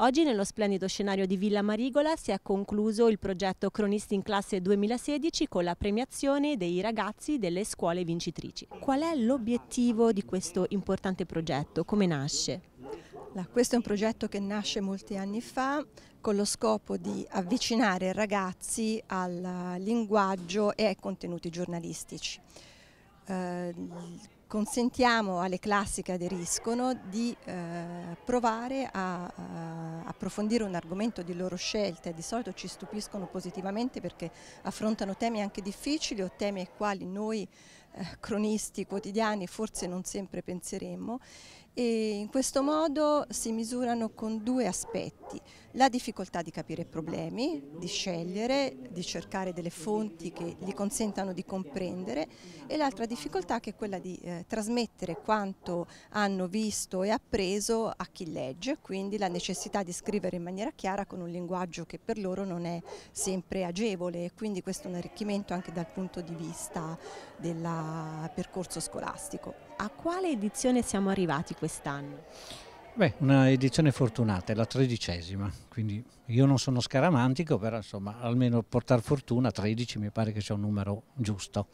Oggi nello splendido scenario di Villa Marigola si è concluso il progetto Cronisti in classe 2016 con la premiazione dei ragazzi delle scuole vincitrici. Qual è l'obiettivo di questo importante progetto? Come nasce? Questo è un progetto che nasce molti anni fa con lo scopo di avvicinare ragazzi al linguaggio e ai contenuti giornalistici. Eh, consentiamo alle classi che aderiscono di eh, provare a, a eh, approfondire un argomento di loro scelta e di solito ci stupiscono positivamente perché affrontano temi anche difficili o temi ai quali noi eh, cronisti quotidiani forse non sempre penseremmo e in questo modo si misurano con due aspetti, la difficoltà di capire problemi, di scegliere, di cercare delle fonti che li consentano di comprendere e l'altra difficoltà che è quella di eh, trasmettere quanto hanno visto e appreso a chi legge, quindi la necessità di scrivere in maniera chiara con un linguaggio che per loro non è sempre agevole e quindi questo è un arricchimento anche dal punto di vista della percorso scolastico. A quale edizione siamo arrivati quest'anno? Beh, una edizione fortunata, è la tredicesima, quindi io non sono scaramantico, però insomma almeno portare fortuna, 13 mi pare che sia un numero giusto.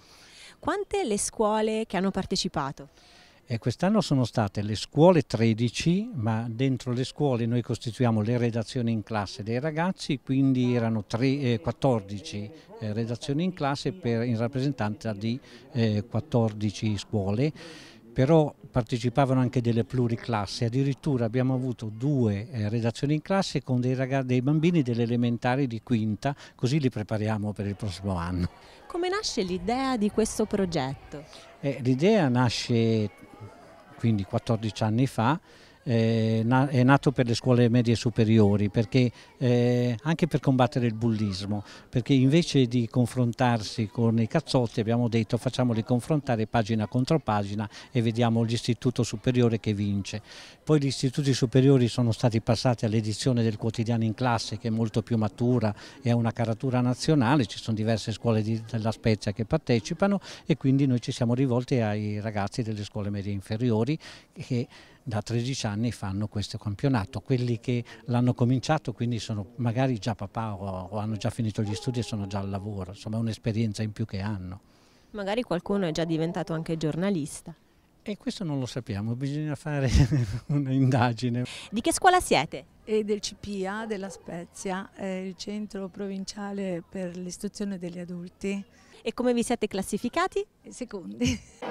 Quante le scuole che hanno partecipato? E quest'anno sono state le scuole 13, ma dentro le scuole noi costituiamo le redazioni in classe dei ragazzi, quindi erano 3, eh, 14 eh, redazioni in classe per, in rappresentanza di eh, 14 scuole però partecipavano anche delle pluriclasse, addirittura abbiamo avuto due eh, redazioni in classe con dei, ragazzi, dei bambini delle elementari di quinta, così li prepariamo per il prossimo anno. Come nasce l'idea di questo progetto? Eh, l'idea nasce quindi 14 anni fa, eh, è nato per le scuole medie superiori, perché, eh, anche per combattere il bullismo, perché invece di confrontarsi con i cazzotti abbiamo detto facciamoli confrontare pagina contro pagina e vediamo l'istituto superiore che vince. Poi gli istituti superiori sono stati passati all'edizione del quotidiano in classe che è molto più matura e ha una caratura nazionale, ci sono diverse scuole di, della Spezia che partecipano e quindi noi ci siamo rivolti ai ragazzi delle scuole medie inferiori che da 13 anni anni fanno questo campionato. Quelli che l'hanno cominciato quindi sono magari già papà o, o hanno già finito gli studi e sono già al lavoro, insomma è un'esperienza in più che hanno. Magari qualcuno è già diventato anche giornalista. E questo non lo sappiamo, bisogna fare un'indagine. Di che scuola siete? E del CPA della Spezia, il centro provinciale per l'istruzione degli adulti. E come vi siete classificati? Secondi.